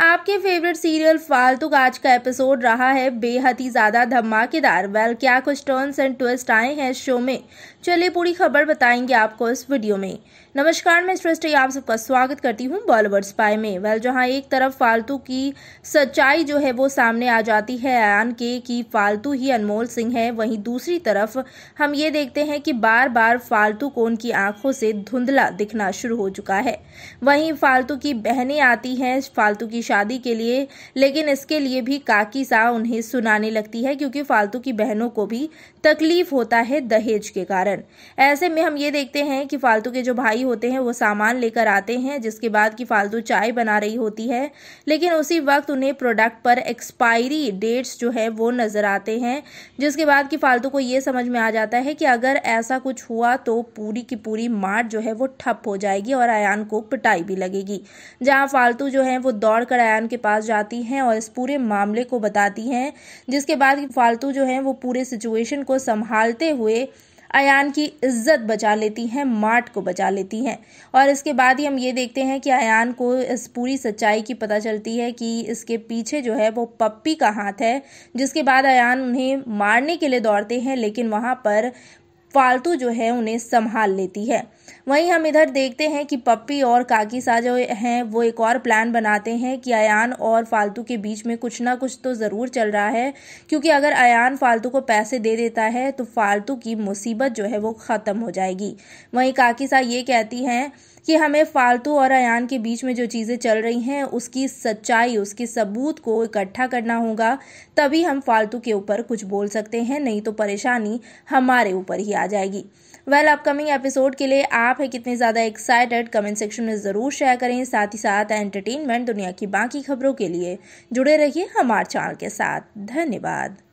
आपके favourite serial फालतू का आज का एपिसोड रहा है बेहद ही ज्यादा धमाकेदार वेल क्या कुछ टर्न्स एंड ट्विस्ट आए हैं इस शो में चलिए पूरी खबर बताएंगे आपको इस वीडियो में नमस्कार मैं सृष्टि आप सबका स्वागत करती हूँ बॉलीवुड स्पाई में वेल जहाँ एक तरफ फालतू की सच्चाई जो है वो सामने आ जाती है आन के कि फालतू ही अनमोल सिंह है वहीं दूसरी तरफ हम ये देखते हैं कि बार बार फालतू को उनकी आंखों से धुंधला दिखना शुरू हो चुका है वहीं फालतू की बहनें आती हैं फालतू की शादी के लिए लेकिन इसके लिए भी काकी सा उन्हें सुनाने लगती है क्योंकि फालतू की बहनों को भी तकलीफ होता है दहेज के कारण ऐसे में हम ये देखते हैं कि फालतू के जो भाई होते हैं वो सामान लेकर आते हैं जिसके बाद की फालतू चाय बना रही होती है लेकिन उसी वक्त उन्हें प्रोडक्ट पर एक्सपायरी डेट्स जो है वो नज़र आते हैं जिसके बाद की फालतू को ये समझ में आ जाता है कि अगर ऐसा कुछ हुआ तो पूरी की पूरी मार जो है वो ठप हो जाएगी और आयान को पिटाई भी लगेगी जहाँ फालतू जो है वो दौड़ कर होकर अयान के पास जाती हैं और इस पूरे मामले को बताती हैं जिसके बाद फालतू जो है वो पूरे सिचुएशन को संभालते हुए अयान की इज्जत बचा लेती हैं मार्ट को बचा लेती हैं और इसके बाद ही हम ये देखते हैं कि अयान को इस पूरी सच्चाई की पता चलती है कि इसके पीछे जो है वो पप्पी का हाथ है जिसके बाद अयान उन्हें मारने के लिए दौड़ते हैं लेकिन वहाँ पर फालतू जो है उन्हें संभाल लेती है वहीं हम इधर देखते हैं कि पप्पी और काकीसा जो हैं वो एक और प्लान बनाते हैं कि अयान और फालतू के बीच में कुछ ना कुछ तो ज़रूर चल रहा है क्योंकि अगर अयान फालतू को पैसे दे देता है तो फालतू की मुसीबत जो है वो ख़त्म हो जाएगी वहीं काकीसा ये कहती हैं कि हमें फालतू और अयान के बीच में जो चीज़ें चल रही हैं उसकी सच्चाई उसके सबूत को इकट्ठा करना होगा तभी हम फालतू के ऊपर कुछ बोल सकते हैं नहीं तो परेशानी हमारे ऊपर ही आ जाएगी वेल well, अपकमिंग एपिसोड के लिए आप है कितने ज़्यादा एक्साइटेड कमेंट सेक्शन में ज़रूर शेयर करें साथ ही साथ एंटरटेनमेंट दुनिया की बाकी खबरों के लिए जुड़े रहिए हमारे चैनल के साथ धन्यवाद